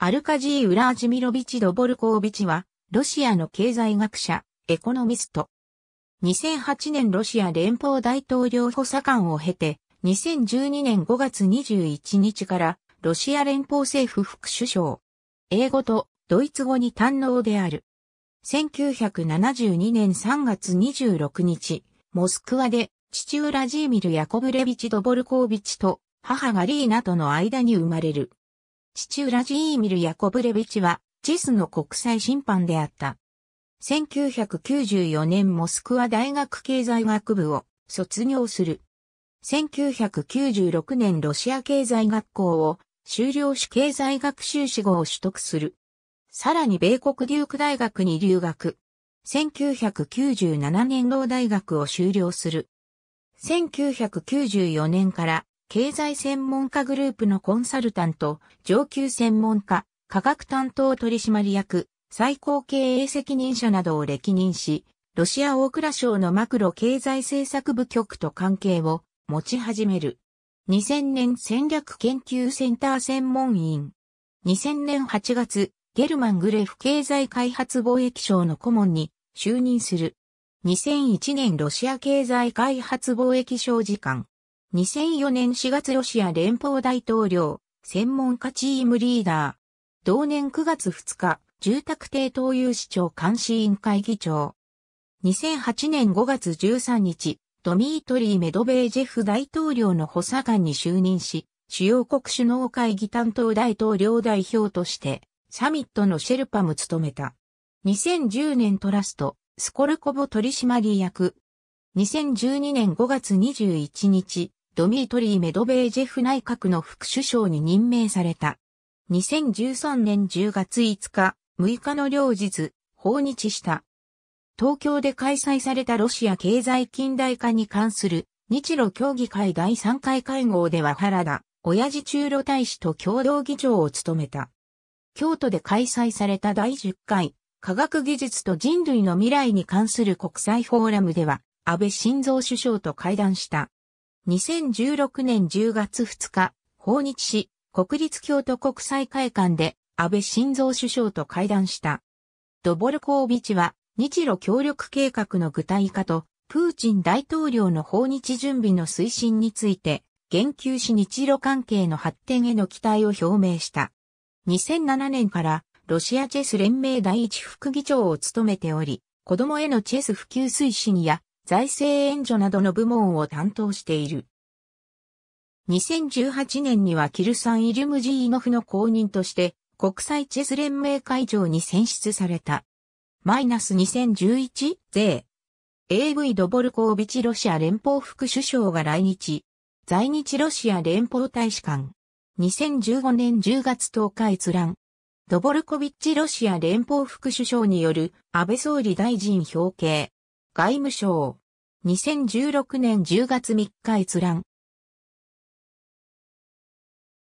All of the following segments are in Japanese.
アルカジー・ウラージミロビチ・ドボルコービチは、ロシアの経済学者、エコノミスト。2008年ロシア連邦大統領補佐官を経て、2012年5月21日から、ロシア連邦政府副首相。英語とドイツ語に堪能である。1972年3月26日、モスクワで、父ウラジーミル・ヤコブレビチ・ドボルコービチと、母ガリーナとの間に生まれる。父ウラジーミル・ヤコブレビチは、チスの国際審判であった。1994年モスクワ大学経済学部を卒業する。1996年ロシア経済学校を修了し経済学修士号を取得する。さらに米国デューク大学に留学。1997年老大学を修了する。1994年から経済専門家グループのコンサルタント、上級専門家、科学担当取締役、最高経営責任者などを歴任し、ロシア大蔵省のマクロ経済政策部局と関係を持ち始める。2000年戦略研究センター専門員。2000年8月、ゲルマングレフ経済開発貿易省の顧問に就任する。2001年ロシア経済開発貿易省次官。2004年4月ロシア連邦大統領、専門家チームリーダー。同年9月2日、住宅邸東有市長監視委員会議長。2008年5月13日、ドミートリー・メドベージェフ大統領の補佐官に就任し、主要国首脳会議担当大統領代表として、サミットのシェルパも務めた。2010年トラスト、スコルコボ取締役。2012年5月21日、ドミートリー・メドベージェフ内閣の副首相に任命された。2013年10月5日、6日の両日、訪日した。東京で開催されたロシア経済近代化に関する日露協議会第3回会合では原田、親父中路大使と共同議長を務めた。京都で開催された第10回科学技術と人類の未来に関する国際フォーラムでは安倍晋三首相と会談した。2016年10月2日、訪日し、国立京都国際会館で安倍晋三首相と会談した。ドボルコービチは日露協力計画の具体化とプーチン大統領の訪日準備の推進について言及し日露関係の発展への期待を表明した。2007年からロシアチェス連盟第一副議長を務めており、子供へのチェス普及推進や財政援助などの部門を担当している。2018年にはキルサン・イルムジーノフの公認として国際チェス連盟会場に選出された。マイナス2011税 AV ドボルコービチロシア連邦副首相が来日。在日ロシア連邦大使館。2015年10月10日閲覧。ドボルコビッチロシア連邦副首相による安倍総理大臣表敬。外務省。2016年10月3日閲覧。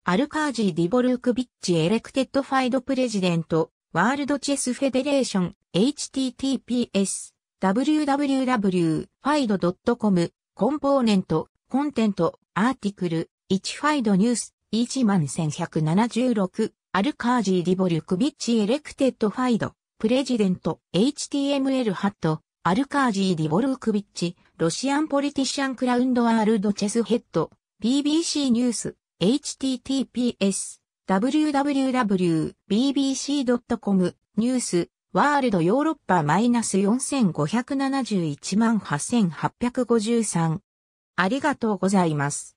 アルカージー・ディボルークビッチ・エレクテッド・ファイド・プレジデント、ワールド・チェス・フェデレーション、https、w w w f i d o c o m コンポーネント、コンテント、アーティクル、1ファイドニュース、1万1176、アルカージー・ディボルークビッチ・エレクテッド・ファイド、プレジデント、html ハット、アルカージー・ディボルークビッチ、ロシアンポリティシャンクラウンド・ワールド・チェスヘッド、BBC ニュース、https、www.bbc.com、ニュース、ワールドヨーロッパマイナス4571万8853。ありがとうございます。